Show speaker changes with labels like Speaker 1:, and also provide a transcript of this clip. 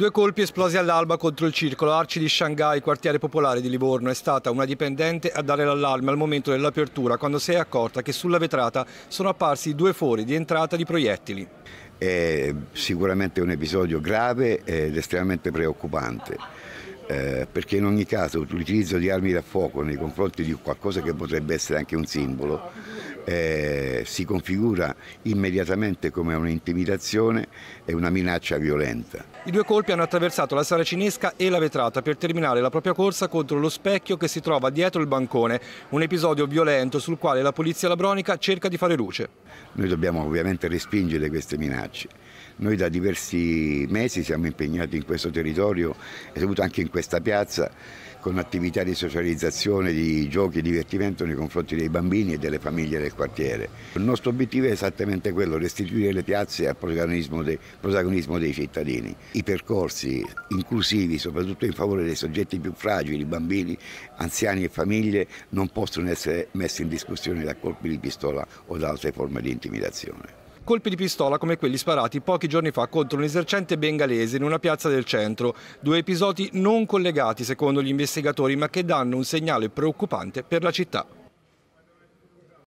Speaker 1: Due colpi esplosi all'alba contro il circolo Arci di Shanghai, quartiere popolare di Livorno. È stata una dipendente a dare l'allarme al momento dell'apertura, quando si è accorta che sulla vetrata sono apparsi due fori di entrata di proiettili.
Speaker 2: È sicuramente un episodio grave ed estremamente preoccupante. Eh, perché in ogni caso l'utilizzo di armi da fuoco nei confronti di qualcosa che potrebbe essere anche un simbolo eh, si configura immediatamente come un'intimidazione e una minaccia violenta.
Speaker 1: I due colpi hanno attraversato la sala cinesca e la vetrata per terminare la propria corsa contro lo specchio che si trova dietro il bancone, un episodio violento sul quale la polizia labronica cerca di fare luce.
Speaker 2: Noi dobbiamo ovviamente respingere queste minacce noi da diversi mesi siamo impegnati in questo territorio e soprattutto anche in questa piazza con attività di socializzazione, di giochi e divertimento nei confronti dei bambini e delle famiglie del quartiere. Il nostro obiettivo è esattamente quello, restituire le piazze al protagonismo dei, protagonismo dei cittadini. I percorsi inclusivi, soprattutto in favore dei soggetti più fragili, bambini, anziani e famiglie, non possono essere messi in discussione da colpi di pistola o da altre forme di intimidazione
Speaker 1: colpi di pistola come quelli sparati pochi giorni fa contro un esercente bengalese in una piazza del centro. Due episodi non collegati secondo gli investigatori ma che danno un segnale preoccupante per la città.